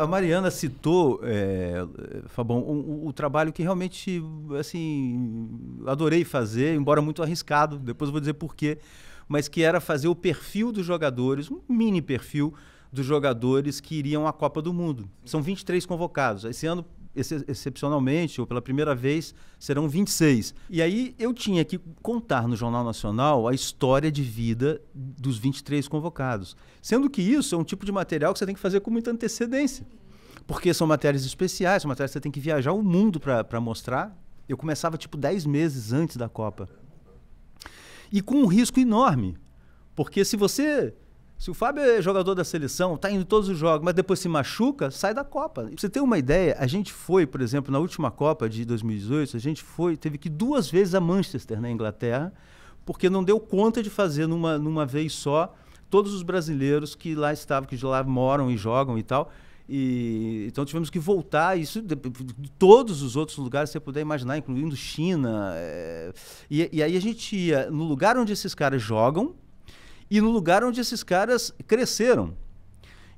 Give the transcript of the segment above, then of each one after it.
A Mariana citou, é, Fabão, o, o, trabalho que realmente, assim, adorei fazer, embora muito arriscado, depois vou dizer porquê, mas que era fazer o perfil dos jogadores, um mini perfil dos jogadores que iriam à Copa do Mundo. São 23 convocados. Esse ano ex excepcionalmente, ou pela primeira vez, serão 26. E aí eu tinha que contar no Jornal Nacional a história de vida dos 23 convocados. Sendo que isso é um tipo de material que você tem que fazer com muita antecedência. Porque são matérias especiais, são matérias que você tem que viajar o mundo para mostrar. Eu começava tipo 10 meses antes da Copa. E com um risco enorme. Porque se você se o Fábio é jogador da seleção, tá indo todos os jogos, mas depois se machuca, sai da Copa. Pra você ter uma ideia, a gente foi, por exemplo, na última Copa de 2018, a gente foi, teve que duas vezes a Manchester, na Inglaterra, porque não deu conta de fazer numa, numa vez só todos os brasileiros que lá estavam, que de lá moram e jogam e tal. E, então tivemos que voltar, isso de, de, todos os outros lugares que você puder imaginar, incluindo China. É, e, e aí a gente ia no lugar onde esses caras jogam, e no lugar onde esses caras cresceram.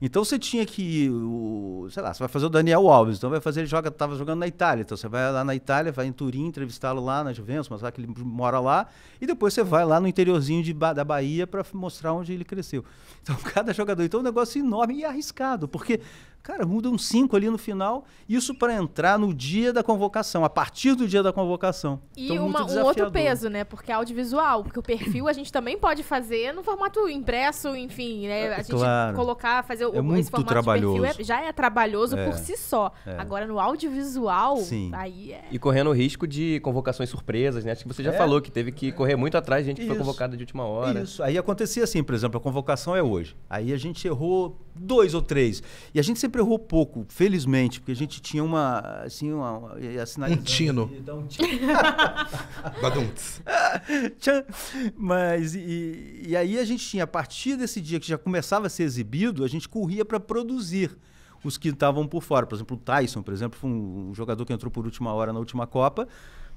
Então você tinha que, o, sei lá, você vai fazer o Daniel Alves, então vai fazer, ele joga, tava jogando na Itália, então você vai lá na Itália, vai em Turim entrevistá-lo lá na Juventus, mostrar que ele mora lá, e depois você vai lá no interiorzinho de, da Bahia para mostrar onde ele cresceu. Então cada jogador, então é um negócio enorme e arriscado, porque Cara, muda um 5 ali no final, isso para entrar no dia da convocação, a partir do dia da convocação. E então, uma, um outro peso, né? Porque é audiovisual, porque o perfil a gente também pode fazer no formato impresso, enfim, né? É, a gente claro. colocar, fazer é o, é muito esse formato trabalhoso. perfil é, já é trabalhoso é. por si só. É. Agora no audiovisual, Sim. aí é... E correndo o risco de convocações surpresas, né? Acho que você já é. falou que teve que correr muito atrás de gente que foi convocada de última hora. Isso, aí acontecia assim, por exemplo, a convocação é hoje. Aí a gente errou dois ou três. E a gente sempre errou pouco, felizmente, porque a gente tinha uma. Assim, uma, uma um tino. Um tino. Mas, e, e aí a gente tinha, a partir desse dia que já começava a ser exibido, a gente corria para produzir os que estavam por fora. Por exemplo, o Tyson, por exemplo, foi um jogador que entrou por última hora na última Copa.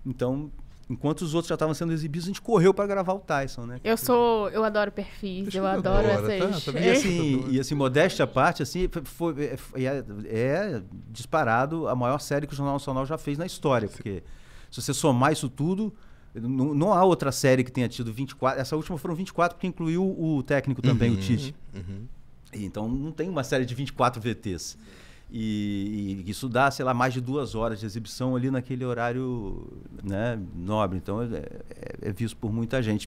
Então, Enquanto os outros já estavam sendo exibidos, a gente correu para gravar o Tyson, né? Eu sou, eu adoro perfis, eu, eu adoro tá? essas. Tá, tá e assim, e assim, modéstia à parte, assim, foi, é, foi é, é, disparado a maior série que o Jornal Nacional já fez na história, porque se você somar isso tudo, não, não, há outra série que tenha tido 24. Essa última foram 24, porque incluiu o técnico também, uhum, o Tite. Uhum. Então não tem uma série de 24 VTs. E, e, isso dá, sei lá, mais de duas horas de exibição ali naquele horário né, nobre. Então é, é, é visto por muita gente.